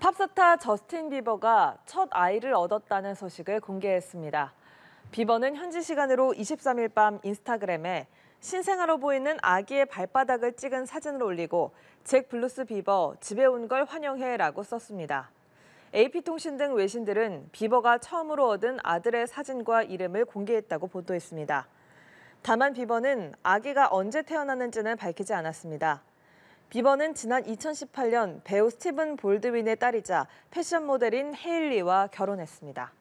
팝스타 저스틴 비버가 첫 아이를 얻었다는 소식을 공개했습니다. 비버는 현지 시간으로 23일 밤 인스타그램에 신생아로 보이는 아기의 발바닥을 찍은 사진을 올리고 잭 블루스 비버 집에 온 걸 환영해라고 썼습니다. AP통신 등 외신들은 비버가 처음으로 얻은 아들의 사진과 이름을 공개했다고 보도했습니다. 다만 비버는 아기가 언제 태어났는지는 밝히지 않았습니다. 비버는 지난 2018년 배우 스티븐 볼드윈의 딸이자 패션 모델인 헤일리와 결혼했습니다.